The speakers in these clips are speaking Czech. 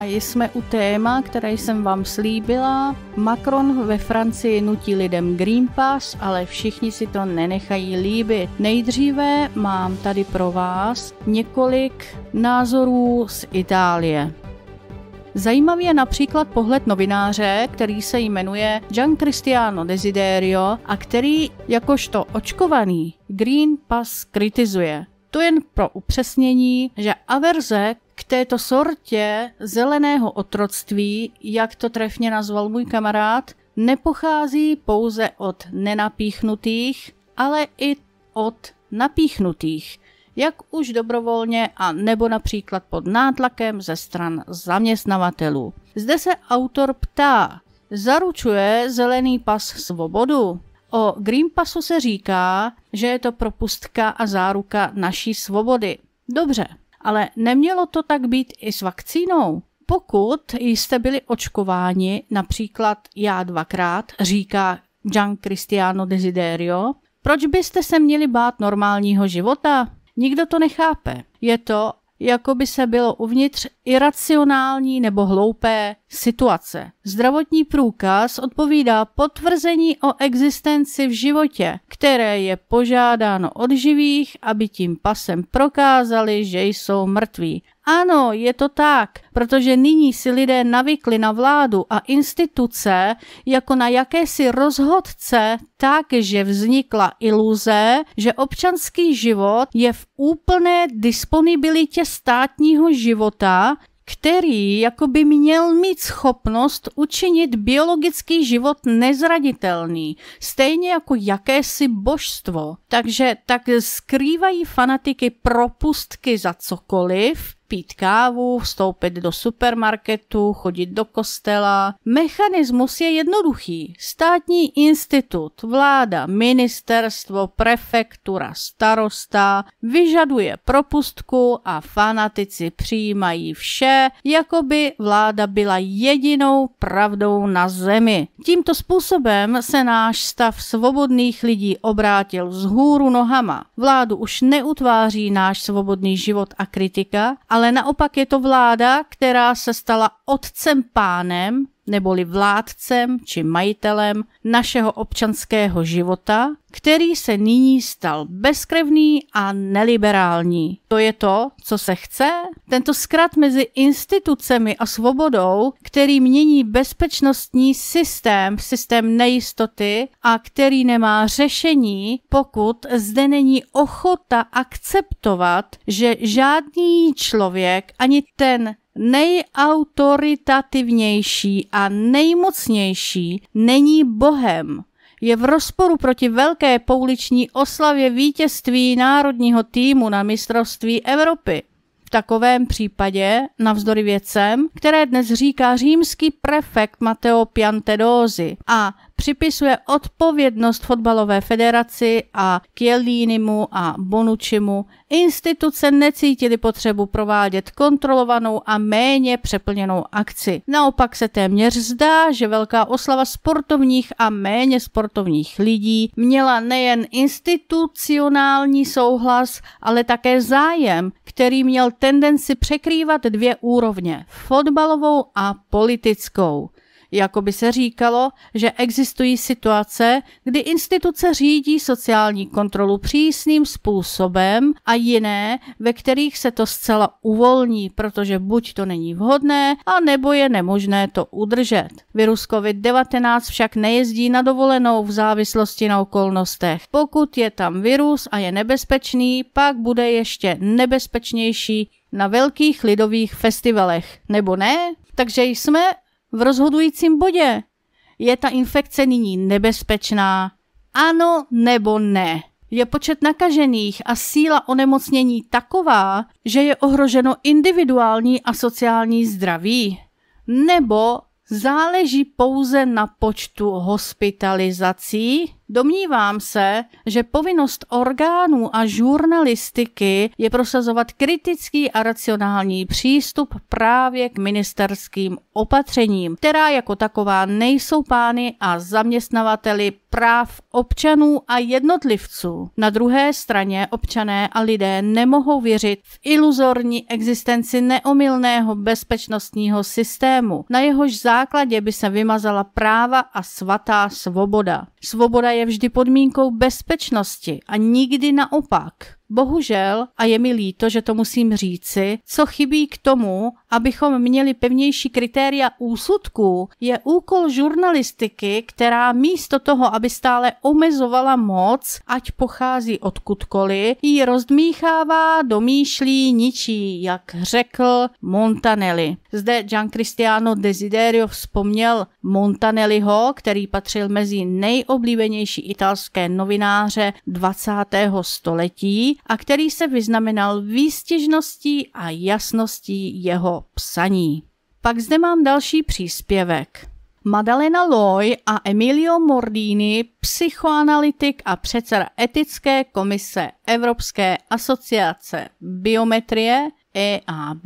A jsme u téma, které jsem vám slíbila. Macron ve Francii nutí lidem Green Pass, ale všichni si to nenechají líbit. Nejdříve mám tady pro vás několik názorů z Itálie. Zajímavý je například pohled novináře, který se jmenuje Gian Cristiano Desiderio a který jakožto očkovaný Green Pass kritizuje. To jen pro upřesnění, že averze k této sortě zeleného otroctví, jak to trefně nazval můj kamarád, nepochází pouze od nenapíchnutých, ale i od napíchnutých, jak už dobrovolně a nebo například pod nátlakem ze stran zaměstnavatelů. Zde se autor ptá, zaručuje zelený pas svobodu? O Green Passu se říká, že je to propustka a záruka naší svobody. Dobře, ale nemělo to tak být i s vakcínou. Pokud jste byli očkováni, například já dvakrát, říká Gian Cristiano Desiderio, proč byste se měli bát normálního života? Nikdo to nechápe. Je to jako by se bylo uvnitř iracionální nebo hloupé situace. Zdravotní průkaz odpovídá potvrzení o existenci v životě, které je požádáno od živých, aby tím pasem prokázali, že jsou mrtví ano, je to tak, protože nyní si lidé navykli na vládu a instituce jako na jakési rozhodce tak, že vznikla iluze, že občanský život je v úplné disponibilitě státního života, který jako by měl mít schopnost učinit biologický život nezraditelný, stejně jako jakési božstvo. Takže tak skrývají fanatiky propustky za cokoliv, pít kávu, vstoupit do supermarketu, chodit do kostela. Mechanismus je jednoduchý. Státní institut, vláda, ministerstvo, prefektura, starosta vyžaduje propustku a fanatici přijímají vše, jako by vláda byla jedinou pravdou na zemi. Tímto způsobem se náš stav svobodných lidí obrátil z hůru nohama. Vládu už neutváří náš svobodný život a kritika, ale naopak je to vláda, která se stala otcem pánem neboli vládcem či majitelem našeho občanského života, který se nyní stal bezkrevný a neliberální. To je to, co se chce? Tento zkrat mezi institucemi a svobodou, který mění bezpečnostní systém, systém nejistoty a který nemá řešení, pokud zde není ochota akceptovat, že žádný člověk, ani ten, nejautoritativnější a nejmocnější není Bohem. Je v rozporu proti velké pouliční oslavě vítězství národního týmu na mistrovství Evropy. V takovém případě, navzdory věcem, které dnes říká římský prefekt Matteo Piantedosi a připisuje odpovědnost fotbalové federaci a Kielínimu a Bonučimu. Instituce necítily potřebu provádět kontrolovanou a méně přeplněnou akci. Naopak se téměř zdá, že velká oslava sportovních a méně sportovních lidí měla nejen institucionální souhlas, ale také zájem, který měl tendenci překrývat dvě úrovně, fotbalovou a politickou. Jako by se říkalo, že existují situace, kdy instituce řídí sociální kontrolu přísným způsobem a jiné, ve kterých se to zcela uvolní, protože buď to není vhodné, a nebo je nemožné to udržet. Virus COVID-19 však nejezdí na dovolenou v závislosti na okolnostech. Pokud je tam virus a je nebezpečný, pak bude ještě nebezpečnější na velkých lidových festivalech, nebo ne? Takže jsme v rozhodujícím bodě. Je ta infekce nyní nebezpečná? Ano nebo ne? Je počet nakažených a síla onemocnění taková, že je ohroženo individuální a sociální zdraví? Nebo záleží pouze na počtu hospitalizací Domnívám se, že povinnost orgánů a žurnalistiky je prosazovat kritický a racionální přístup právě k ministerským opatřením, která jako taková nejsou pány a zaměstnavateli práv občanů a jednotlivců. Na druhé straně občané a lidé nemohou věřit v iluzorní existenci neomylného bezpečnostního systému, na jehož základě by se vymazala práva a svatá svoboda. Svoboda je vždy podmínkou bezpečnosti a nikdy naopak. Bohužel, a je mi líto, že to musím říci, co chybí k tomu, abychom měli pevnější kritéria úsudku, je úkol žurnalistiky, která místo toho, aby stále omezovala moc, ať pochází odkudkoliv, ji rozdmíchává, domýšlí, ničí, jak řekl Montanelli. Zde Gian Cristiano Desiderio vzpomněl Montanelliho, který patřil mezi nejoblíbenější italské novináře 20. století, a který se vyznamenal výstižností a jasností jeho psaní. Pak zde mám další příspěvek. Madalena Loy a Emilio Mordini, psychoanalytik a předseda Etické komise Evropské asociace biometrie EAB,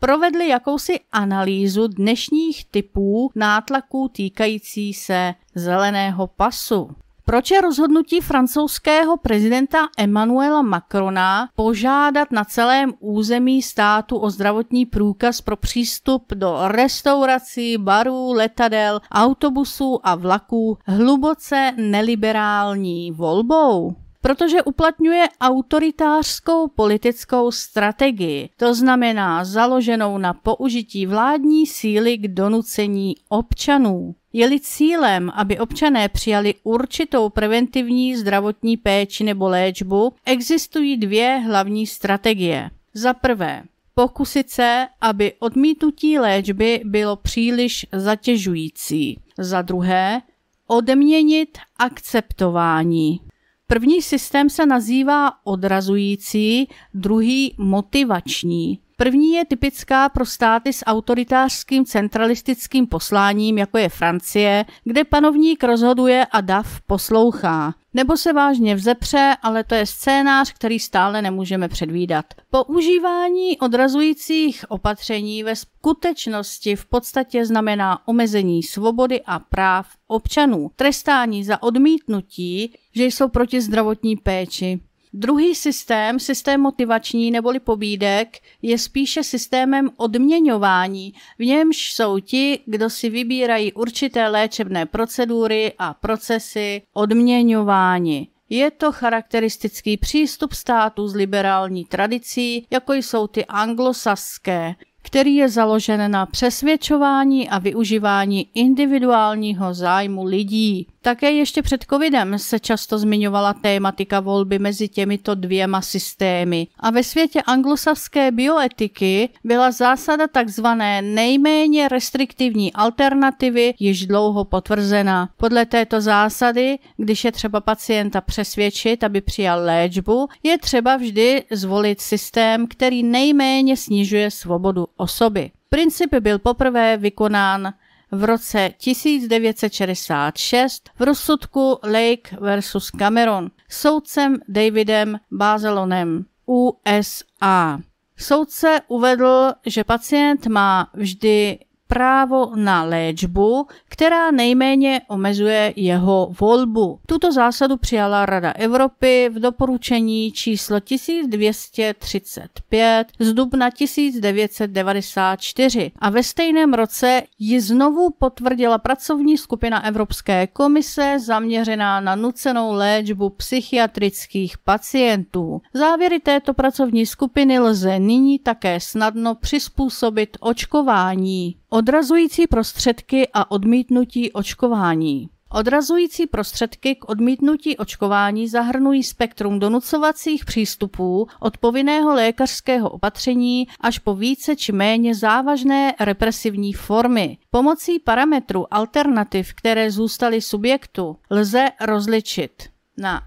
provedli jakousi analýzu dnešních typů nátlaků týkající se zeleného pasu. Proč je rozhodnutí francouzského prezidenta Emmanuela Macrona požádat na celém území státu o zdravotní průkaz pro přístup do restaurací, barů, letadel, autobusů a vlaků hluboce neliberální volbou? protože uplatňuje autoritářskou politickou strategii, to znamená založenou na použití vládní síly k donucení občanů. Je-li cílem, aby občané přijali určitou preventivní zdravotní péči nebo léčbu, existují dvě hlavní strategie. Za prvé, pokusit se, aby odmítnutí léčby bylo příliš zatěžující. Za druhé, odměnit akceptování. První systém se nazývá odrazující, druhý motivační. První je typická pro státy s autoritářským centralistickým posláním, jako je Francie, kde panovník rozhoduje a dav poslouchá. Nebo se vážně vzepře, ale to je scénář, který stále nemůžeme předvídat. Používání odrazujících opatření ve skutečnosti v podstatě znamená omezení svobody a práv občanů, trestání za odmítnutí, že jsou proti zdravotní péči, Druhý systém, systém motivační neboli pobídek, je spíše systémem odměňování, v němž jsou ti, kdo si vybírají určité léčebné procedury a procesy odměňování. Je to charakteristický přístup státu s liberální tradicí, jako jsou ty anglosaské, který je založen na přesvědčování a využívání individuálního zájmu lidí. Také ještě před covidem se často zmiňovala tématika volby mezi těmito dvěma systémy a ve světě anglosaské bioetiky byla zásada takzvané nejméně restriktivní alternativy již dlouho potvrzena. Podle této zásady, když je třeba pacienta přesvědčit, aby přijal léčbu, je třeba vždy zvolit systém, který nejméně snižuje svobodu osoby. Princip byl poprvé vykonán v roce 1966 v rozsudku Lake versus Cameron soudcem Davidem Bazelonem USA. Soudce uvedl, že pacient má vždy právo na léčbu, která nejméně omezuje jeho volbu. Tuto zásadu přijala Rada Evropy v doporučení číslo 1235 z dubna 1994 a ve stejném roce ji znovu potvrdila pracovní skupina Evropské komise zaměřená na nucenou léčbu psychiatrických pacientů. Závěry této pracovní skupiny lze nyní také snadno přizpůsobit očkování. Odrazující prostředky a odmítnutí očkování. Odrazující prostředky k odmítnutí očkování zahrnují spektrum donucovacích přístupů od povinného lékařského opatření až po více či méně závažné represivní formy. Pomocí parametru alternativ, které zůstaly subjektu, lze rozličit na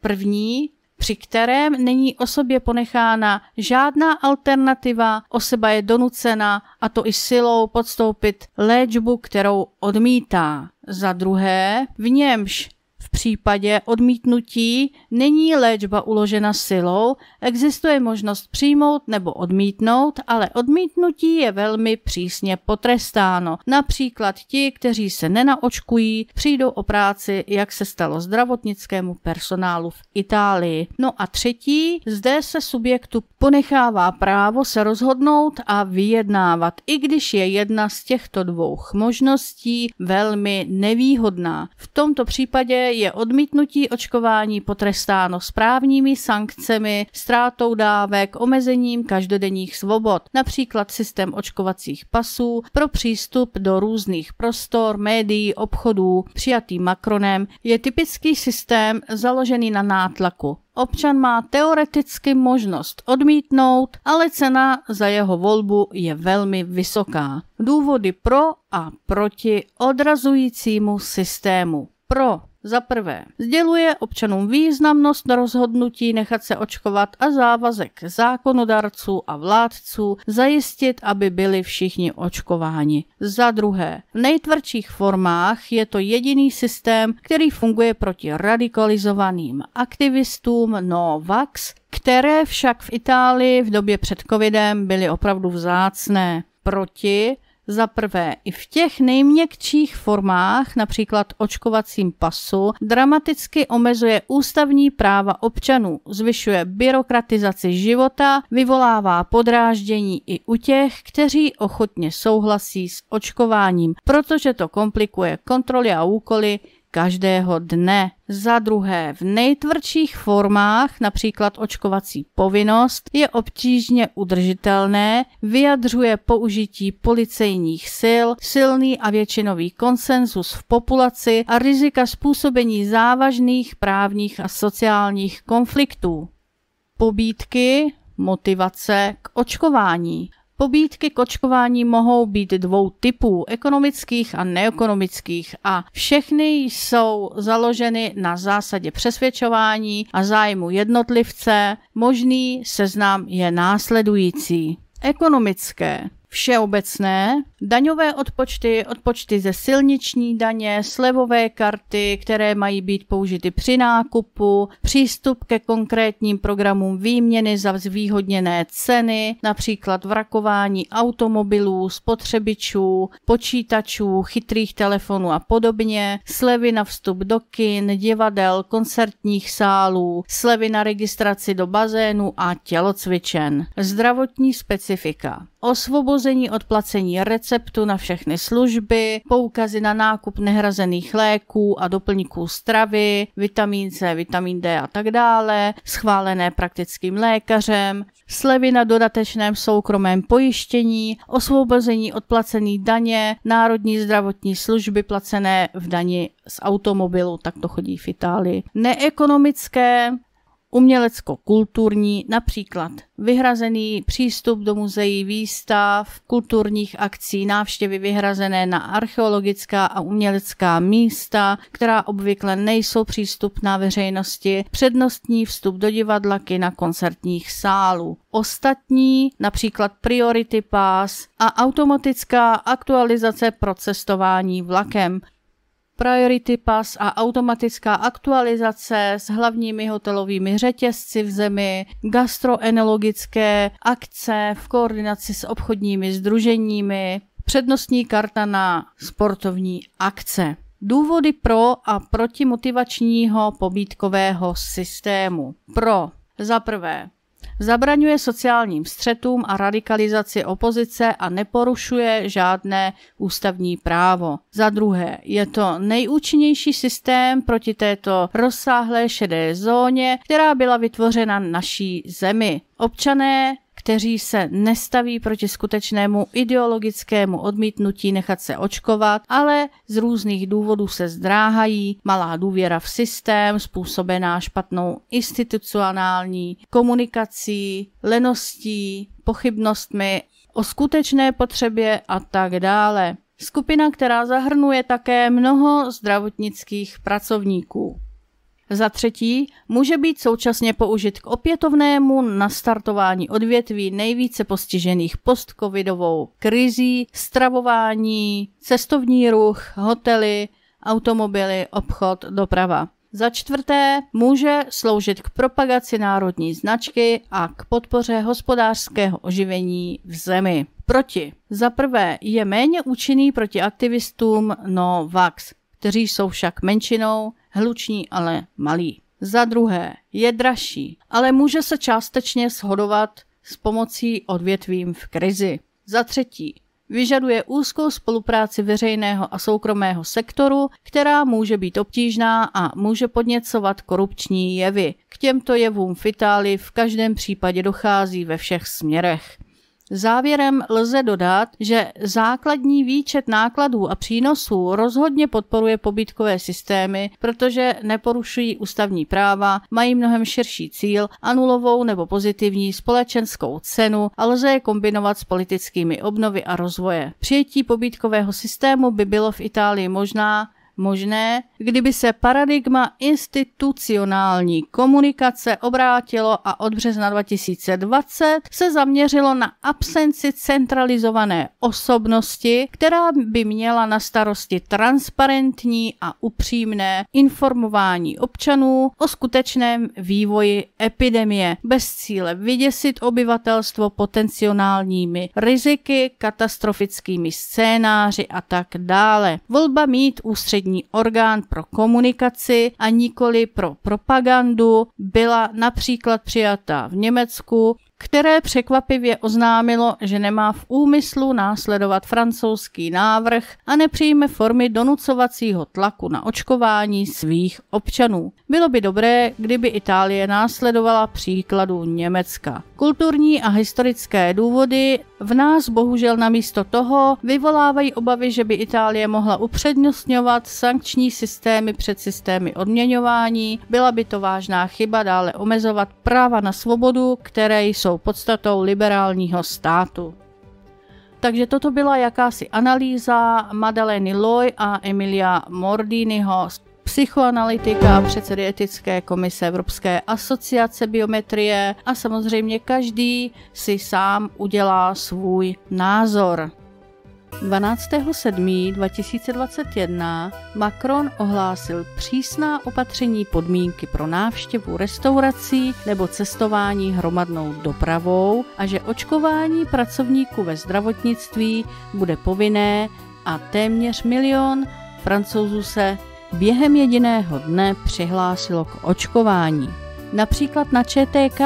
první při kterém není osobě ponechána žádná alternativa, osoba je donucena a to i silou podstoupit léčbu, kterou odmítá. Za druhé, v němž případě odmítnutí není léčba uložena silou, existuje možnost přijmout nebo odmítnout, ale odmítnutí je velmi přísně potrestáno. Například ti, kteří se nenaočkují, přijdou o práci, jak se stalo zdravotnickému personálu v Itálii. No a třetí, zde se subjektu ponechává právo se rozhodnout a vyjednávat, i když je jedna z těchto dvou možností velmi nevýhodná. V tomto případě je je odmítnutí očkování potrestáno správními sankcemi, ztrátou dávek, omezením každodenních svobod, například systém očkovacích pasů pro přístup do různých prostor, médií, obchodů, přijatý Macronem, je typický systém založený na nátlaku. Občan má teoreticky možnost odmítnout, ale cena za jeho volbu je velmi vysoká. Důvody pro a proti odrazujícímu systému. Pro za prvé, sděluje občanům významnost rozhodnutí nechat se očkovat a závazek zákonodarců a vládců zajistit, aby byli všichni očkováni. Za druhé, v nejtvrdších formách je to jediný systém, který funguje proti radikalizovaným aktivistům Novax, které však v Itálii v době před covidem byly opravdu vzácné proti za prvé, i v těch nejměkčích formách, například očkovacím pasu, dramaticky omezuje ústavní práva občanů, zvyšuje byrokratizaci života, vyvolává podráždění i u těch, kteří ochotně souhlasí s očkováním, protože to komplikuje kontroly a úkoly, každého dne. Za druhé, v nejtvrdších formách, například očkovací povinnost, je obtížně udržitelné, vyjadřuje použití policejních sil, silný a většinový konsenzus v populaci a rizika způsobení závažných právních a sociálních konfliktů. Pobídky, motivace k očkování. Pobídky k očkování mohou být dvou typů, ekonomických a neekonomických a všechny jsou založeny na zásadě přesvědčování a zájmu jednotlivce. Možný seznam je následující. Ekonomické všeobecné, Daňové odpočty, odpočty ze silniční daně, slevové karty, které mají být použity při nákupu, přístup ke konkrétním programům výměny za zvýhodněné ceny, například vrakování automobilů, spotřebičů, počítačů, chytrých telefonů a podobně, slevy na vstup do kin, divadel, koncertních sálů, slevy na registraci do bazénu a tělocvičen. Zdravotní specifika. Osvobození od placení receptů receptu na všechny služby, poukazy na nákup nehrazených léků a doplňků stravy, vitamín C, vitamin D a tak dále, schválené praktickým lékařem, slevy na dodatečném soukromém pojištění, osvobození od placený daně, národní zdravotní služby placené v dani z automobilu, tak to chodí v Itálii. Neekonomické umělecko-kulturní, například vyhrazený přístup do muzeí, výstav, kulturních akcí, návštěvy vyhrazené na archeologická a umělecká místa, která obvykle nejsou přístupná veřejnosti, přednostní vstup do divadla, kina, koncertních sálů. Ostatní, například Priority Pass a automatická aktualizace pro cestování vlakem, Priority Pass a automatická aktualizace s hlavními hotelovými řetězci v zemi, gastroenologické akce v koordinaci s obchodními združeními, přednostní karta na sportovní akce. Důvody pro a proti motivačního pobídkového systému. Pro za prvé Zabraňuje sociálním střetům a radikalizaci opozice a neporušuje žádné ústavní právo. Za druhé, je to nejúčinnější systém proti této rozsáhlé šedé zóně, která byla vytvořena naší zemi. Občané kteří se nestaví proti skutečnému ideologickému odmítnutí nechat se očkovat, ale z různých důvodů se zdráhají, malá důvěra v systém způsobená špatnou institucionální komunikací, leností, pochybnostmi o skutečné potřebě a tak dále. Skupina, která zahrnuje také mnoho zdravotnických pracovníků. Za třetí, může být současně použit k opětovnému nastartování odvětví nejvíce postižených postcovidovou krizí, stravování, cestovní ruch, hotely, automobily, obchod, doprava. Za čtvrté, může sloužit k propagaci národní značky a k podpoře hospodářského oživení v zemi. Proti. Za prvé, je méně účinný proti aktivistům NoVax, kteří jsou však menšinou hluční, ale malý. Za druhé, je dražší, ale může se částečně shodovat s pomocí odvětvím v krizi. Za třetí, vyžaduje úzkou spolupráci veřejného a soukromého sektoru, která může být obtížná a může podněcovat korupční jevy. K těmto jevům v Itálii v každém případě dochází ve všech směrech. Závěrem lze dodat, že základní výčet nákladů a přínosů rozhodně podporuje pobytkové systémy, protože neporušují ústavní práva, mají mnohem širší cíl a nulovou nebo pozitivní společenskou cenu a lze je kombinovat s politickými obnovy a rozvoje. Přijetí pobytkového systému by bylo v Itálii možná možné, kdyby se paradigma institucionální komunikace obrátilo a od března 2020 se zaměřilo na absenci centralizované osobnosti, která by měla na starosti transparentní a upřímné informování občanů o skutečném vývoji epidemie bez cíle vyděsit obyvatelstvo potenciálními riziky, katastrofickými scénáři a tak dále. Volba mít ústřední ústřední orgán pro komunikaci a nikoli pro propagandu, byla například přijata v Německu které překvapivě oznámilo, že nemá v úmyslu následovat francouzský návrh a nepřijme formy donucovacího tlaku na očkování svých občanů. Bylo by dobré, kdyby Itálie následovala příkladu Německa. Kulturní a historické důvody v nás bohužel namísto toho vyvolávají obavy, že by Itálie mohla upřednostňovat sankční systémy před systémy odměňování. Byla by to vážná chyba dále omezovat práva na svobodu, které jsou jsou podstatou liberálního státu. Takže toto byla jakási analýza Madeleny Loy a Emilia Mordiniho z psychoanalytika, předsedy etické komise Evropské asociace biometrie a samozřejmě každý si sám udělá svůj názor. 12.7.2021 Macron ohlásil přísná opatření podmínky pro návštěvu restaurací nebo cestování hromadnou dopravou a že očkování pracovníků ve zdravotnictví bude povinné a téměř milion francouzů se během jediného dne přihlásilo k očkování. Například na ČTK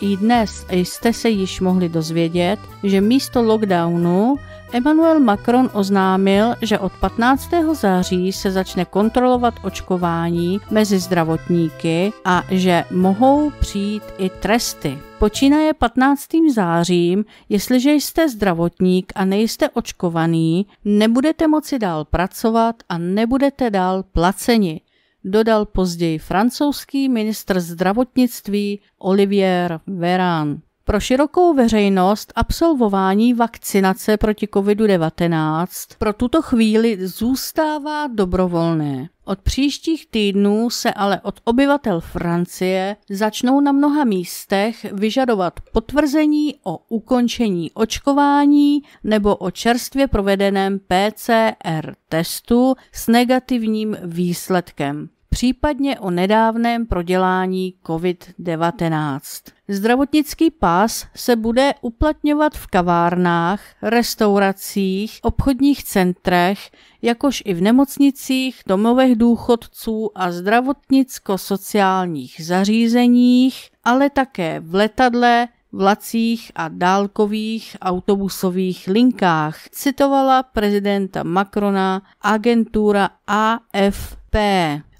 i dnes jste se již mohli dozvědět, že místo lockdownu Emmanuel Macron oznámil, že od 15. září se začne kontrolovat očkování mezi zdravotníky a že mohou přijít i tresty. Počínaje 15. zářím, jestliže jste zdravotník a nejste očkovaný, nebudete moci dál pracovat a nebudete dál placeni, dodal později francouzský ministr zdravotnictví Olivier Véran. Pro širokou veřejnost absolvování vakcinace proti COVID-19 pro tuto chvíli zůstává dobrovolné. Od příštích týdnů se ale od obyvatel Francie začnou na mnoha místech vyžadovat potvrzení o ukončení očkování nebo o čerstvě provedeném PCR testu s negativním výsledkem případně o nedávném prodělání COVID-19. Zdravotnický pás se bude uplatňovat v kavárnách, restauracích, obchodních centrech, jakož i v nemocnicích, domovech důchodců a zdravotnicko-sociálních zařízeních, ale také v letadle, vlacích a dálkových autobusových linkách, citovala prezidenta Macrona agentura AFP.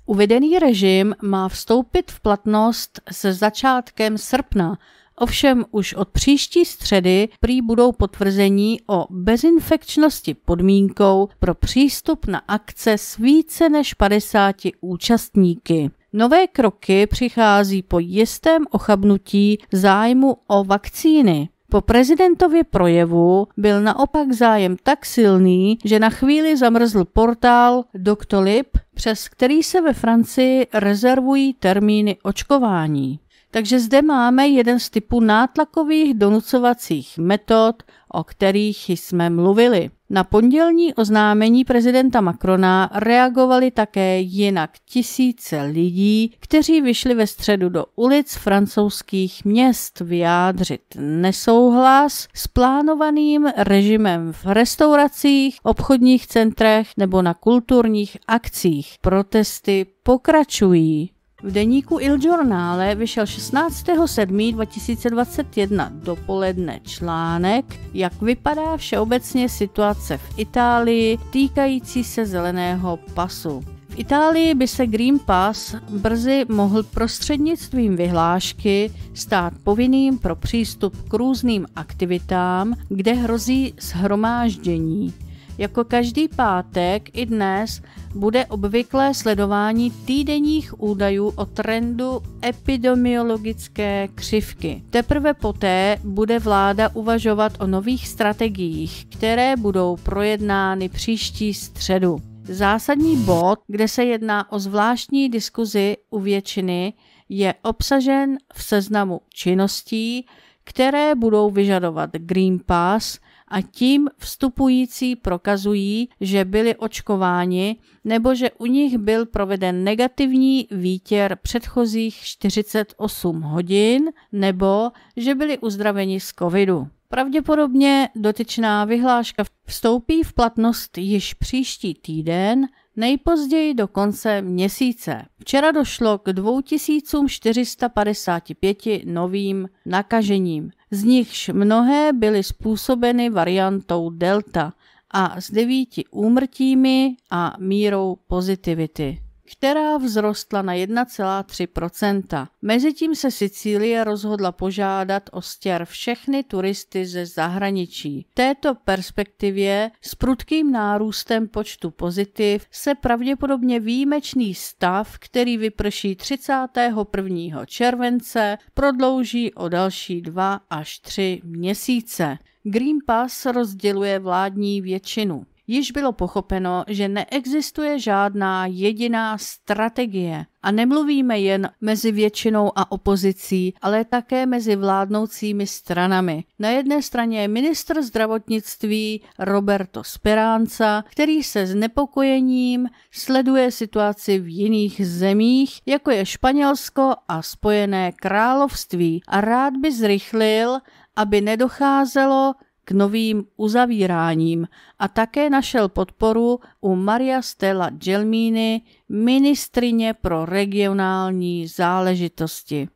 Uvedený režim má vstoupit v platnost se začátkem srpna, ovšem už od příští středy prý budou potvrzení o bezinfekčnosti podmínkou pro přístup na akce s více než 50 účastníky. Nové kroky přichází po jistém ochabnutí zájmu o vakcíny. Po prezidentově projevu byl naopak zájem tak silný, že na chvíli zamrzl portál Doctolib, přes který se ve Francii rezervují termíny očkování. Takže zde máme jeden z typů nátlakových donucovacích metod, o kterých jsme mluvili. Na pondělní oznámení prezidenta Macrona reagovali také jinak tisíce lidí, kteří vyšli ve středu do ulic francouzských měst vyjádřit nesouhlas s plánovaným režimem v restauracích, obchodních centrech nebo na kulturních akcích. Protesty pokračují. V deníku Il Giornale vyšel 16.7.2021 dopoledne článek, jak vypadá všeobecně situace v Itálii týkající se zeleného pasu. V Itálii by se Green Pass brzy mohl prostřednictvím vyhlášky stát povinným pro přístup k různým aktivitám, kde hrozí shromáždění. Jako každý pátek i dnes bude obvyklé sledování týdenních údajů o trendu epidemiologické křivky. Teprve poté bude vláda uvažovat o nových strategiích, které budou projednány příští středu. Zásadní bod, kde se jedná o zvláštní diskuzi u většiny, je obsažen v seznamu činností, které budou vyžadovat Green Pass – a tím vstupující prokazují, že byli očkováni nebo že u nich byl proveden negativní výtěr předchozích 48 hodin nebo že byli uzdraveni z covidu. Pravděpodobně dotyčná vyhláška vstoupí v platnost již příští týden nejpozději do konce měsíce. Včera došlo k 2455 novým nakažením, z nichž mnohé byly způsobeny variantou Delta a s devíti úmrtími a mírou pozitivity která vzrostla na 1,3 Mezitím se Sicílie rozhodla požádat o stěr všechny turisty ze zahraničí. V této perspektivě s prudkým nárůstem počtu pozitiv se pravděpodobně výjimečný stav, který vyprší 31. července, prodlouží o další dva až tři měsíce. Green Pass rozděluje vládní většinu již bylo pochopeno, že neexistuje žádná jediná strategie. A nemluvíme jen mezi většinou a opozicí, ale také mezi vládnoucími stranami. Na jedné straně je ministr zdravotnictví Roberto Speranza, který se znepokojením sleduje situaci v jiných zemích, jako je Španělsko a Spojené království a rád by zrychlil, aby nedocházelo k novým uzavíráním a také našel podporu u Maria Stella Gelmíny, ministrině pro regionální záležitosti.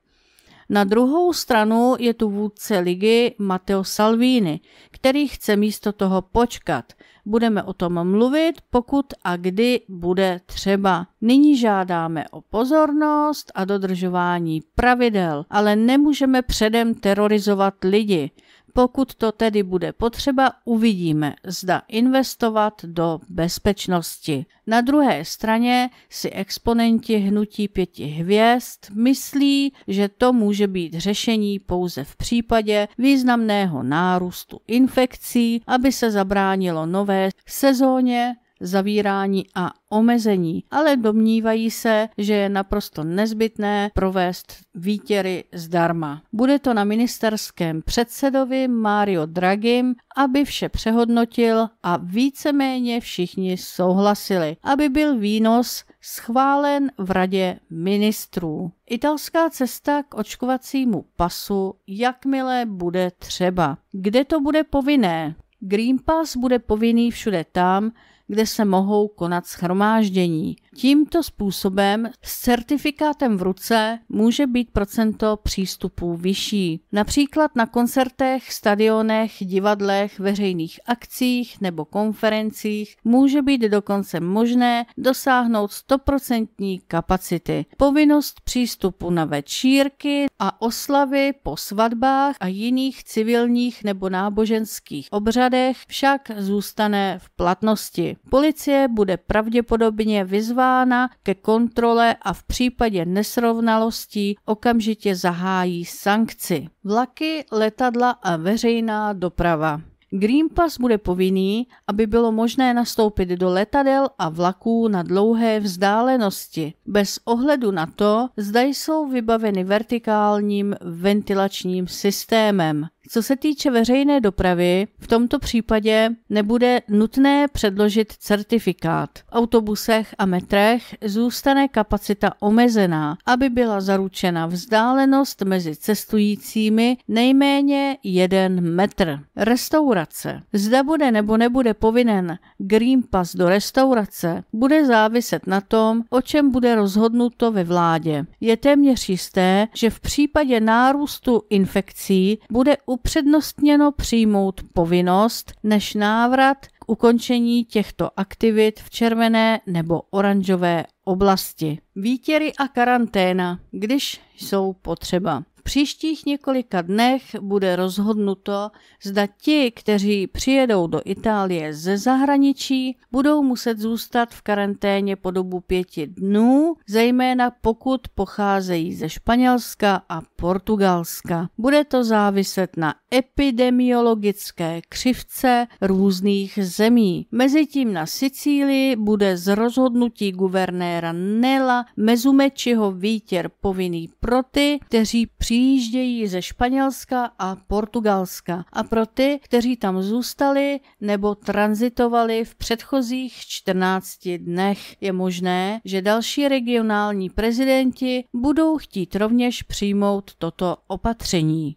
Na druhou stranu je tu vůdce ligy Matteo Salvini, který chce místo toho počkat. Budeme o tom mluvit, pokud a kdy bude třeba. Nyní žádáme o pozornost a dodržování pravidel, ale nemůžeme předem terorizovat lidi. Pokud to tedy bude potřeba, uvidíme, zda investovat do bezpečnosti. Na druhé straně si exponenti hnutí pěti hvězd myslí, že to může být řešení pouze v případě významného nárůstu infekcí, aby se zabránilo nové sezóně zavírání a omezení, ale domnívají se, že je naprosto nezbytné provést výtěry zdarma. Bude to na ministerském předsedovi Mario Dragim, aby vše přehodnotil a víceméně všichni souhlasili, aby byl výnos schválen v radě ministrů. Italská cesta k očkovacímu pasu, jakmile bude třeba. Kde to bude povinné? Green Pass bude povinný všude tam, kde se mohou konat schromáždění. Tímto způsobem s certifikátem v ruce může být procento přístupů vyšší. Například na koncertech, stadionech, divadlech, veřejných akcích nebo konferencích může být dokonce možné dosáhnout 100% kapacity. Povinnost přístupu na večírky a oslavy po svatbách a jiných civilních nebo náboženských obřadech však zůstane v platnosti. Policie bude pravděpodobně vyzvána ke kontrole a v případě nesrovnalostí okamžitě zahájí sankci. Vlaky, letadla a veřejná doprava. Green Pass bude povinný, aby bylo možné nastoupit do letadel a vlaků na dlouhé vzdálenosti, bez ohledu na to, zda jsou vybaveny vertikálním ventilačním systémem. Co se týče veřejné dopravy, v tomto případě nebude nutné předložit certifikát. V autobusech a metrech zůstane kapacita omezená, aby byla zaručena vzdálenost mezi cestujícími nejméně 1 metr. Restaurace. Zda bude nebo nebude povinen Green Pass do restaurace, bude záviset na tom, o čem bude rozhodnuto ve vládě. Je téměř jisté, že v případě nárůstu infekcí bude u upřednostněno přijmout povinnost než návrat k ukončení těchto aktivit v červené nebo oranžové oblasti. Výtěry a karanténa, když jsou potřeba příštích několika dnech bude rozhodnuto, zda ti, kteří přijedou do Itálie ze zahraničí, budou muset zůstat v karanténě po dobu pěti dnů, zejména pokud pocházejí ze Španělska a Portugalska. Bude to záviset na epidemiologické křivce různých zemí. Mezitím na Sicílii bude z rozhodnutí guvernéra Nela Mezumečiho výtěr povinný pro ty, kteří při přijíždějí ze Španělska a Portugalska a pro ty, kteří tam zůstali nebo transitovali v předchozích 14 dnech, je možné, že další regionální prezidenti budou chtít rovněž přijmout toto opatření.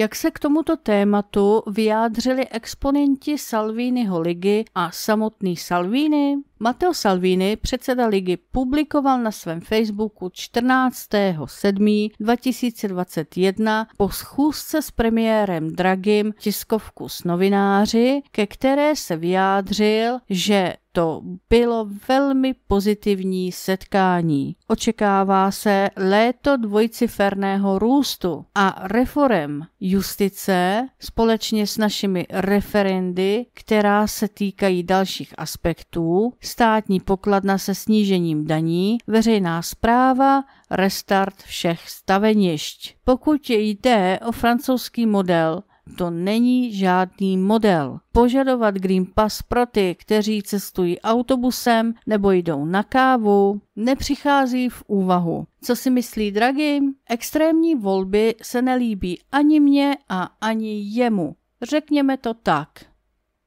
Jak se k tomuto tématu vyjádřili exponenti Salviniho ligy a samotný Salvini? Matteo Salvini, předseda ligy, publikoval na svém Facebooku 14.7.2021 po schůzce s premiérem Dragim tiskovku s novináři, ke které se vyjádřil, že to bylo velmi pozitivní setkání. Očekává se léto dvojciferného růstu a reform justice společně s našimi referendy, která se týkají dalších aspektů, státní pokladna se snížením daní, veřejná zpráva, restart všech stavenišť. Pokud jde o francouzský model, to není žádný model. Požadovat Green Pass pro ty, kteří cestují autobusem nebo jdou na kávu, nepřichází v úvahu. Co si myslí Draghi? Extrémní volby se nelíbí ani mně a ani jemu. Řekněme to tak.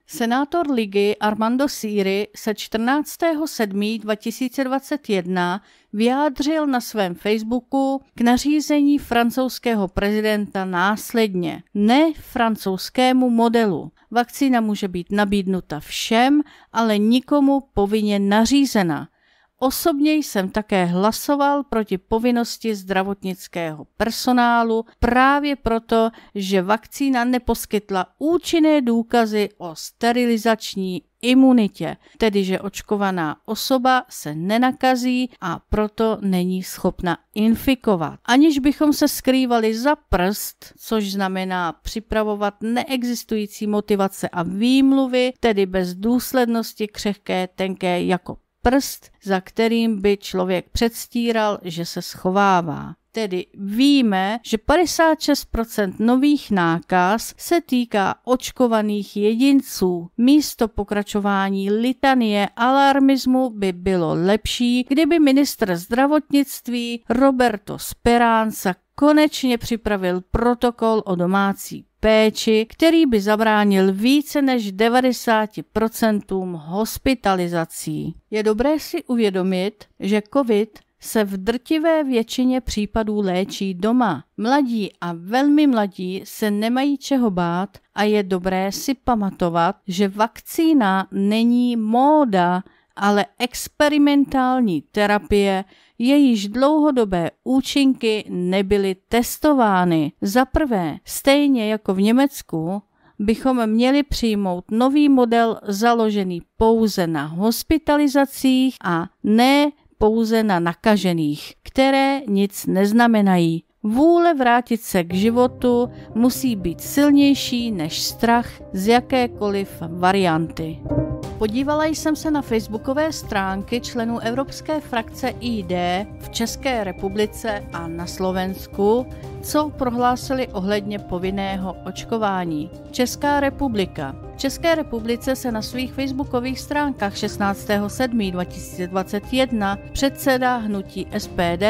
Senátor ligy Armando Siri se 14. 7. 2021 vyjádřil na svém Facebooku k nařízení francouzského prezidenta následně. Ne francouzskému modelu. Vakcína může být nabídnuta všem, ale nikomu povinně nařízena. Osobně jsem také hlasoval proti povinnosti zdravotnického personálu právě proto, že vakcína neposkytla účinné důkazy o sterilizační imunitě, tedy že očkovaná osoba se nenakazí a proto není schopna infikovat. Aniž bychom se skrývali za prst, což znamená připravovat neexistující motivace a výmluvy, tedy bez důslednosti křehké, tenké jako prst, za kterým by člověk předstíral, že se schovává. Tedy víme, že 56% nových nákaz se týká očkovaných jedinců. Místo pokračování litanie alarmismu by bylo lepší, kdyby ministr zdravotnictví Roberto Speranza konečně připravil protokol o domácí péči, který by zabránil více než 90% hospitalizací. Je dobré si uvědomit, že COVID se v drtivé většině případů léčí doma. Mladí a velmi mladí se nemají čeho bát a je dobré si pamatovat, že vakcína není móda, ale experimentální terapie, jejíž dlouhodobé účinky nebyly testovány. Za prvé, stejně jako v Německu, bychom měli přijmout nový model založený pouze na hospitalizacích a ne pouze na nakažených, které nic neznamenají. Vůle vrátit se k životu musí být silnější než strach z jakékoliv varianty. Podívala jsem se na facebookové stránky členů Evropské frakce ID v České republice a na Slovensku, co prohlásili ohledně povinného očkování. Česká republika. V České republice se na svých facebookových stránkách 16.7.2021 předseda hnutí SPD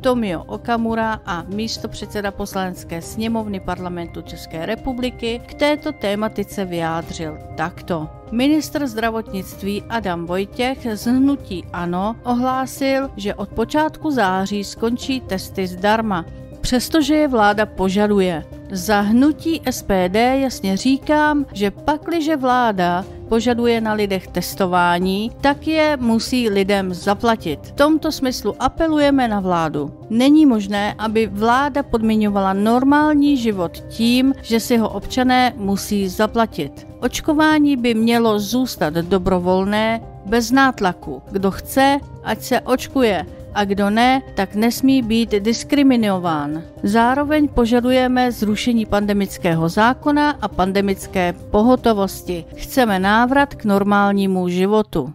Tomio Okamura a místo předseda poslanecké sněmovny parlamentu České republiky k této tématice vyjádřil takto. Ministr zdravotnictví Adam Vojtěch z hnutí ANO ohlásil, že od počátku září skončí testy zdarma přestože je vláda požaduje. Za hnutí SPD jasně říkám, že pakliže vláda požaduje na lidech testování, tak je musí lidem zaplatit. V tomto smyslu apelujeme na vládu. Není možné, aby vláda podmiňovala normální život tím, že si ho občané musí zaplatit. Očkování by mělo zůstat dobrovolné, bez nátlaku. Kdo chce, ať se očkuje a kdo ne, tak nesmí být diskriminován. Zároveň požadujeme zrušení pandemického zákona a pandemické pohotovosti. Chceme návrat k normálnímu životu.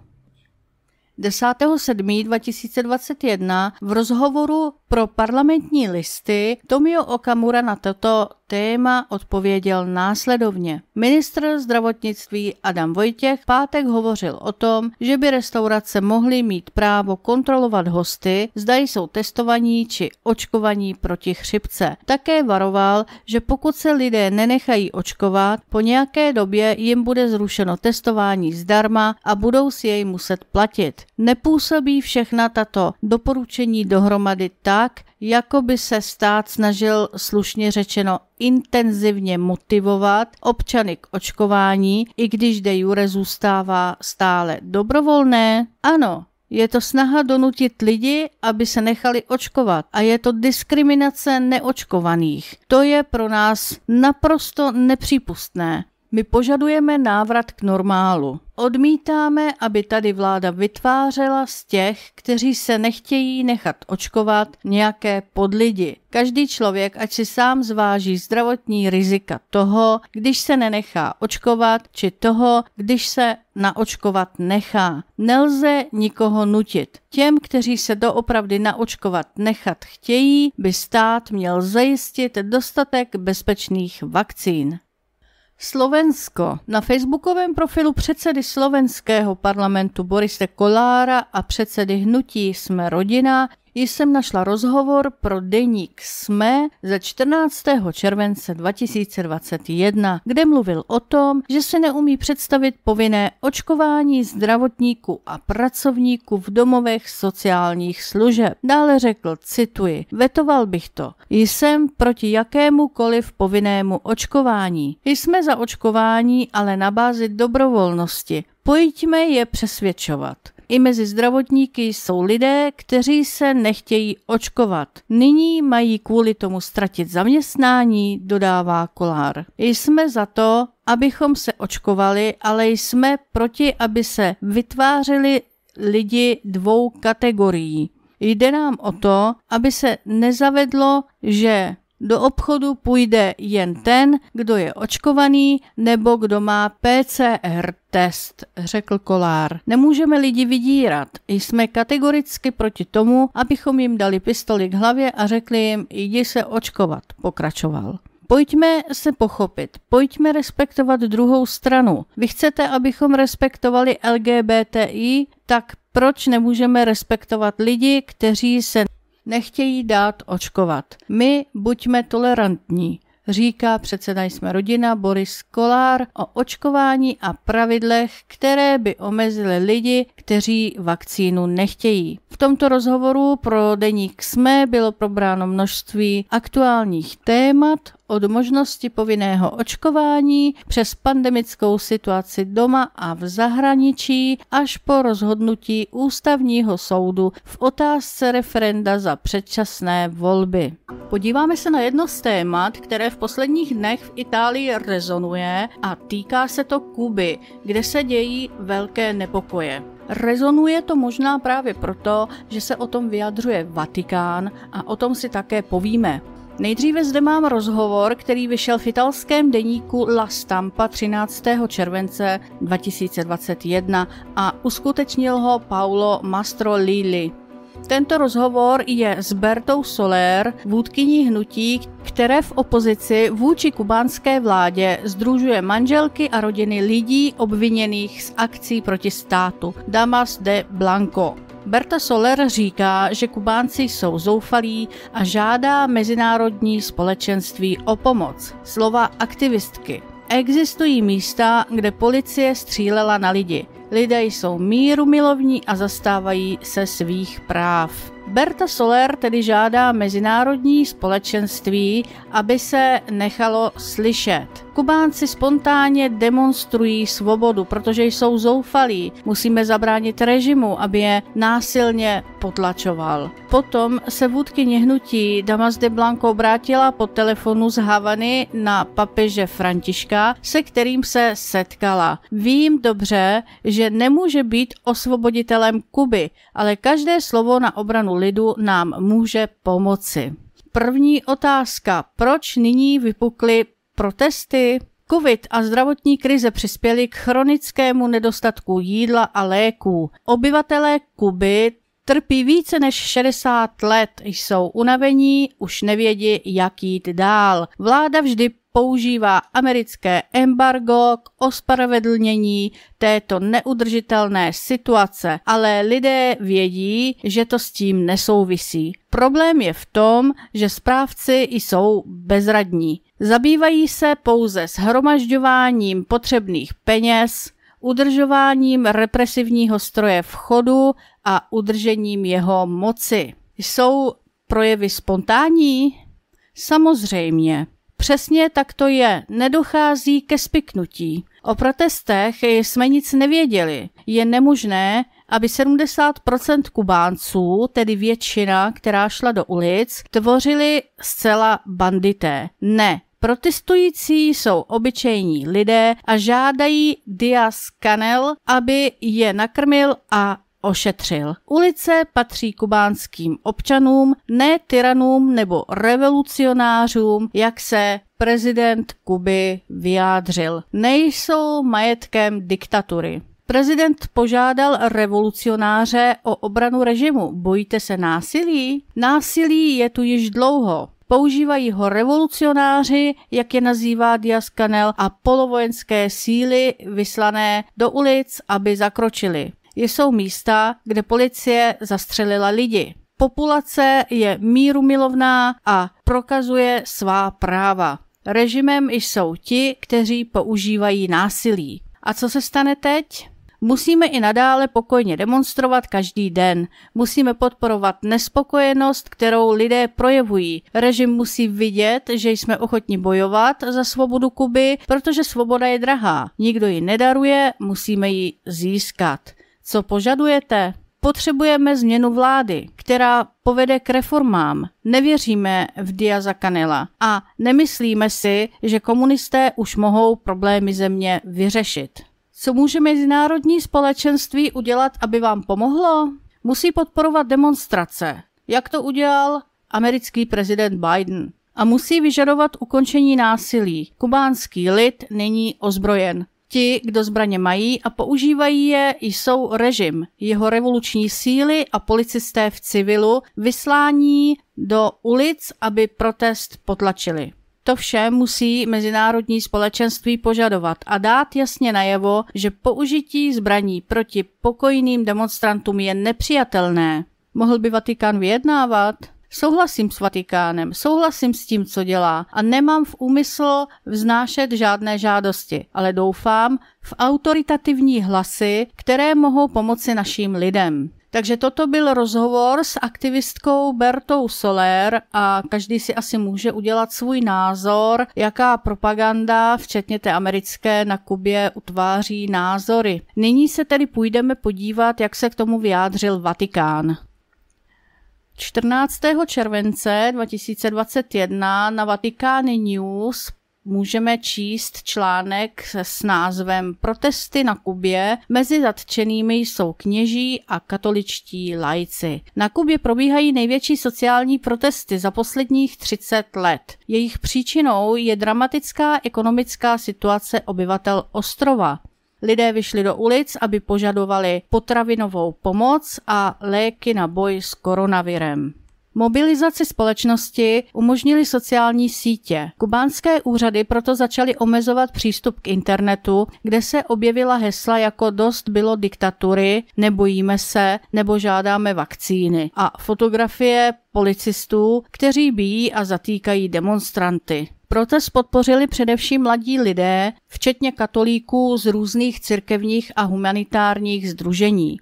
10.7.2021 v rozhovoru pro parlamentní listy Tomio Okamura na toto téma odpověděl následovně. Ministr zdravotnictví Adam Vojtěch pátek hovořil o tom, že by restaurace mohly mít právo kontrolovat hosty, zda jsou testovaní či očkovaní proti chřipce. Také varoval, že pokud se lidé nenechají očkovat, po nějaké době jim bude zrušeno testování zdarma a budou si jej muset platit nepůsobí všechna tato doporučení dohromady tak, jako by se stát snažil slušně řečeno intenzivně motivovat občany k očkování, i když de jure zůstává stále dobrovolné? Ano, je to snaha donutit lidi, aby se nechali očkovat a je to diskriminace neočkovaných. To je pro nás naprosto nepřípustné. My požadujeme návrat k normálu. Odmítáme, aby tady vláda vytvářela z těch, kteří se nechtějí nechat očkovat, nějaké podlidi. Každý člověk, ať si sám zváží zdravotní rizika toho, když se nenechá očkovat, či toho, když se naočkovat nechá. Nelze nikoho nutit. Těm, kteří se doopravdy naočkovat nechat chtějí, by stát měl zajistit dostatek bezpečných vakcín. Slovensko. Na facebookovém profilu předsedy slovenského parlamentu Borise Kolára a předsedy hnutí Jsme rodina jsem našla rozhovor pro deník SME ze 14. července 2021, kde mluvil o tom, že se neumí představit povinné očkování zdravotníků a pracovníků v domovech sociálních služeb. Dále řekl, cituji, vetoval bych to. Jsem proti jakémukoliv povinnému očkování. Jsme za očkování, ale na bázi dobrovolnosti. Pojďme je přesvědčovat. I mezi zdravotníky jsou lidé, kteří se nechtějí očkovat. Nyní mají kvůli tomu ztratit zaměstnání, dodává Kolár. Jsme za to, abychom se očkovali, ale jsme proti, aby se vytvářeli lidi dvou kategorií. Jde nám o to, aby se nezavedlo, že do obchodu půjde jen ten, kdo je očkovaný nebo kdo má PCR test, řekl Kolár. Nemůžeme lidi vydírat. Jsme kategoricky proti tomu, abychom jim dali pistoli k hlavě a řekli jim, jdi se očkovat, pokračoval. Pojďme se pochopit, pojďme respektovat druhou stranu. Vy chcete, abychom respektovali LGBTI, tak proč nemůžeme respektovat lidi, kteří se nechtějí dát očkovat. My buďme tolerantní, říká předseda Jsme rodina Boris Kolár o očkování a pravidlech, které by omezily lidi, kteří vakcínu nechtějí. V tomto rozhovoru pro deník sme bylo probráno množství aktuálních témat, od možnosti povinného očkování přes pandemickou situaci doma a v zahraničí až po rozhodnutí ústavního soudu v otázce referenda za předčasné volby. Podíváme se na jedno z témat, které v posledních dnech v Itálii rezonuje a týká se to Kuby, kde se dějí velké nepokoje. Rezonuje to možná právě proto, že se o tom vyjadřuje Vatikán a o tom si také povíme. Nejdříve zde mám rozhovor, který vyšel v italském deníku La Stampa 13. července 2021 a uskutečnil ho Paolo Mastro Lili. Tento rozhovor je s Bertou Soler, vůdkyní hnutí, které v opozici vůči kubánské vládě združuje manželky a rodiny lidí obviněných z akcí proti státu Damas de Blanco. Berta Soler říká, že Kubánci jsou zoufalí a žádá mezinárodní společenství o pomoc. Slova aktivistky. Existují místa, kde policie střílela na lidi. Lidé jsou míru milovní a zastávají se svých práv. Berta Soler tedy žádá mezinárodní společenství, aby se nechalo slyšet. Kubánci spontánně demonstrují svobodu, protože jsou zoufalí. Musíme zabránit režimu, aby je násilně potlačoval. Potom se vůdky něhnutí Damas de Blanco obrátila po telefonu z Havany na papeže Františka, se kterým se setkala. Vím dobře, že nemůže být osvoboditelem Kuby, ale každé slovo na obranu lidu nám může pomoci. První otázka. Proč nyní vypukly protesty, COVID a zdravotní krize přispěly k chronickému nedostatku jídla a léků. Obyvatelé Kuby trpí více než 60 let, jsou unavení, už nevědí, jak jít dál. Vláda vždy používá americké embargo k ospravedlnění této neudržitelné situace, ale lidé vědí, že to s tím nesouvisí. Problém je v tom, že správci jsou bezradní. Zabývají se pouze shromažďováním potřebných peněz, udržováním represivního stroje v chodu a udržením jeho moci. Jsou projevy spontánní? Samozřejmě. Přesně tak to je. Nedochází ke spiknutí. O protestech jsme nic nevěděli. Je nemožné, aby 70% Kubánců, tedy většina, která šla do ulic, tvořili zcela bandité. Ne, Protestující jsou obyčejní lidé a žádají Diaz Canel, aby je nakrmil a ošetřil. Ulice patří kubánským občanům, ne tyranům nebo revolucionářům, jak se prezident Kuby vyjádřil. Nejsou majetkem diktatury. Prezident požádal revolucionáře o obranu režimu. Bojíte se násilí? Násilí je tu již dlouho. Používají ho revolucionáři, jak je nazývá Diaz Canel, a polovojenské síly vyslané do ulic, aby zakročili. Jsou místa, kde policie zastřelila lidi. Populace je míru milovná a prokazuje svá práva. Režimem jsou ti, kteří používají násilí. A co se stane teď? Musíme i nadále pokojně demonstrovat každý den. Musíme podporovat nespokojenost, kterou lidé projevují. Režim musí vidět, že jsme ochotni bojovat za svobodu Kuby, protože svoboda je drahá. Nikdo ji nedaruje, musíme ji získat. Co požadujete? Potřebujeme změnu vlády, která povede k reformám. Nevěříme v Diaza Canela a nemyslíme si, že komunisté už mohou problémy země vyřešit. Co může mezinárodní společenství udělat, aby vám pomohlo? Musí podporovat demonstrace, jak to udělal americký prezident Biden. A musí vyžadovat ukončení násilí. Kubánský lid není ozbrojen. Ti, kdo zbraně mají a používají je, jsou režim, jeho revoluční síly a policisté v civilu vyslání do ulic, aby protest potlačili. To vše musí mezinárodní společenství požadovat a dát jasně najevo, že použití zbraní proti pokojným demonstrantům je nepřijatelné. Mohl by Vatikán vyjednávat? Souhlasím s Vatikánem, souhlasím s tím, co dělá a nemám v úmysl vznášet žádné žádosti, ale doufám v autoritativní hlasy, které mohou pomoci našim lidem. Takže toto byl rozhovor s aktivistkou Bertou Soler a každý si asi může udělat svůj názor, jaká propaganda, včetně té americké, na Kubě utváří názory. Nyní se tedy půjdeme podívat, jak se k tomu vyjádřil Vatikán. 14. července 2021 na Vatikány News můžeme číst článek s názvem Protesty na Kubě. Mezi zatčenými jsou kněží a katoličtí lajci. Na Kubě probíhají největší sociální protesty za posledních 30 let. Jejich příčinou je dramatická ekonomická situace obyvatel ostrova. Lidé vyšli do ulic, aby požadovali potravinovou pomoc a léky na boj s koronavirem. Mobilizaci společnosti umožnili sociální sítě. Kubánské úřady proto začaly omezovat přístup k internetu, kde se objevila hesla jako dost bylo diktatury, nebojíme se, nebo žádáme vakcíny a fotografie policistů, kteří bijí a zatýkají demonstranty. Protest podpořili především mladí lidé, včetně katolíků z různých církevních a humanitárních združení.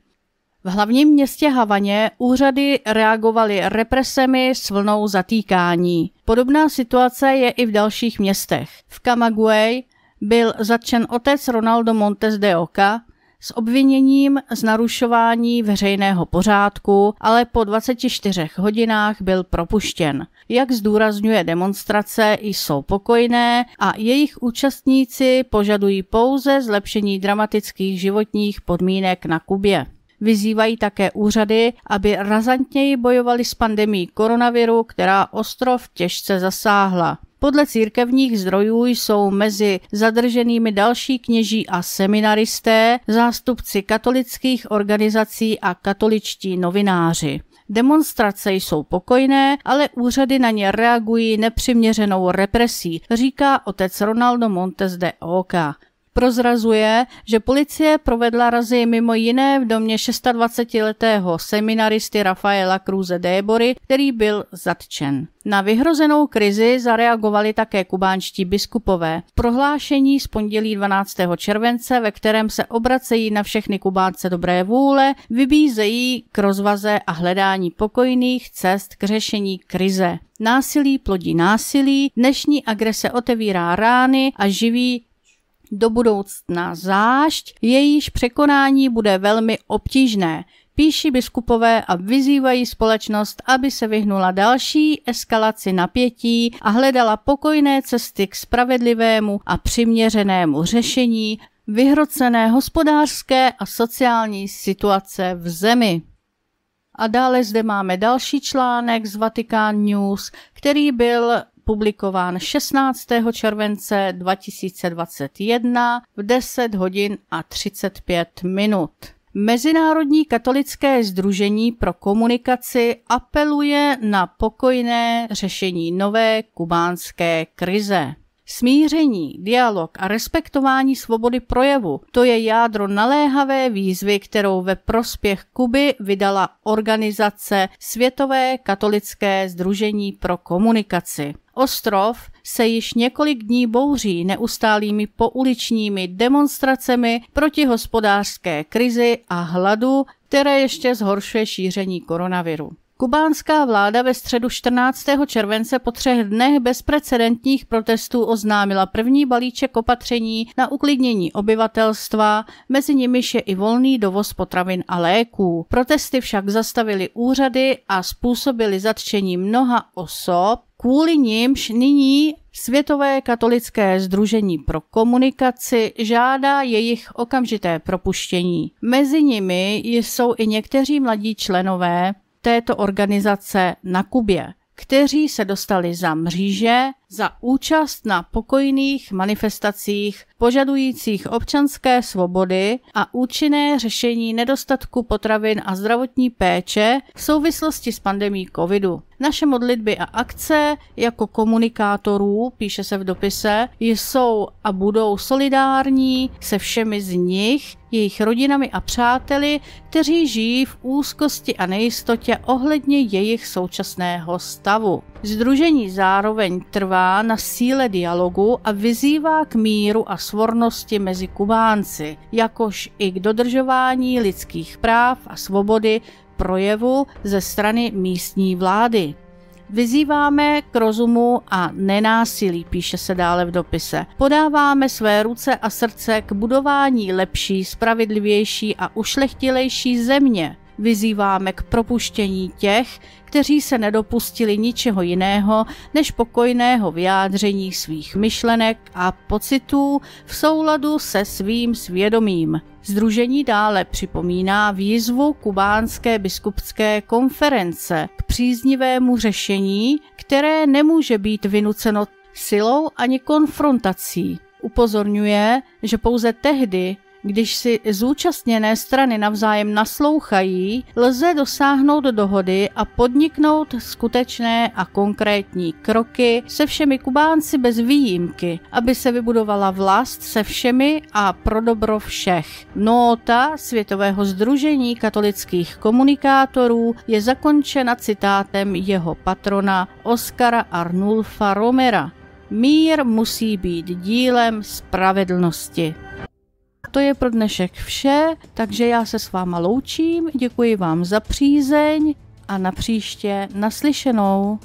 V hlavním městě Havaně úřady reagovaly represemi s vlnou zatýkání. Podobná situace je i v dalších městech. V Camagüey byl zatčen otec Ronaldo Montes de Oca s obviněním z narušování veřejného pořádku, ale po 24 hodinách byl propuštěn. Jak zdůrazňuje demonstrace, jsou pokojné a jejich účastníci požadují pouze zlepšení dramatických životních podmínek na Kubě. Vyzývají také úřady, aby razantněji bojovali s pandemí koronaviru, která ostrov těžce zasáhla. Podle církevních zdrojů jsou mezi zadrženými další kněží a seminaristé, zástupci katolických organizací a katoličtí novináři. Demonstrace jsou pokojné, ale úřady na ně reagují nepřiměřenou represí, říká otec Ronaldo Montes de Oca prozrazuje, že policie provedla razy mimo jiné v domě 26-letého seminaristy Rafaela Cruz Débory, který byl zatčen. Na vyhrozenou krizi zareagovali také kubánští biskupové. Prohlášení z pondělí 12. července, ve kterém se obracejí na všechny kubánce dobré vůle, vybízejí k rozvaze a hledání pokojných cest k řešení krize. Násilí plodí násilí, dnešní agrese otevírá rány a živí do budoucna zášť, jejíž překonání bude velmi obtížné. Píší biskupové a vyzývají společnost, aby se vyhnula další eskalaci napětí a hledala pokojné cesty k spravedlivému a přiměřenému řešení vyhrocené hospodářské a sociální situace v zemi. A dále zde máme další článek z Vatikán News, který byl publikován 16. července 2021 v 10 hodin a 35 minut. Mezinárodní katolické združení pro komunikaci apeluje na pokojné řešení nové kubánské krize. Smíření, dialog a respektování svobody projevu, to je jádro naléhavé výzvy, kterou ve prospěch Kuby vydala organizace Světové katolické združení pro komunikaci. Ostrov se již několik dní bouří neustálými pouličními demonstracemi proti hospodářské krizi a hladu, které ještě zhoršuje šíření koronaviru. Kubánská vláda ve středu 14. července po třech dnech bezprecedentních protestů oznámila první balíček opatření na uklidnění obyvatelstva, mezi nimiž je i volný dovoz potravin a léků. Protesty však zastavily úřady a způsobily zatčení mnoha osob, kvůli nímž nyní Světové katolické združení pro komunikaci žádá jejich okamžité propuštění. Mezi nimi jsou i někteří mladí členové této organizace na Kubě, kteří se dostali za mříže za účast na pokojných manifestacích požadujících občanské svobody a účinné řešení nedostatku potravin a zdravotní péče v souvislosti s pandemí covidu. Naše modlitby a akce jako komunikátorů, píše se v dopise, jsou a budou solidární se všemi z nich, jejich rodinami a přáteli, kteří žijí v úzkosti a nejistotě ohledně jejich současného stavu. Združení zároveň trvá na síle dialogu a vyzývá k míru a svornosti mezi Kubánci, jakož i k dodržování lidských práv a svobody projevu ze strany místní vlády. Vyzýváme k rozumu a nenásilí, píše se dále v dopise. Podáváme své ruce a srdce k budování lepší, spravedlivější a ušlechtilejší země, Vyzýváme k propuštění těch, kteří se nedopustili ničeho jiného než pokojného vyjádření svých myšlenek a pocitů v souladu se svým svědomím. Združení dále připomíná výzvu kubánské biskupské konference k příznivému řešení, které nemůže být vynuceno silou ani konfrontací. Upozorňuje, že pouze tehdy, když si zúčastněné strany navzájem naslouchají, lze dosáhnout dohody a podniknout skutečné a konkrétní kroky se všemi Kubánci bez výjimky, aby se vybudovala vlast se všemi a pro dobro všech. Nota Světového združení katolických komunikátorů je zakončena citátem jeho patrona Oskara Arnulfa Romera. Mír musí být dílem spravedlnosti to je pro dnešek vše, takže já se s váma loučím, děkuji vám za přízeň a na příště naslyšenou.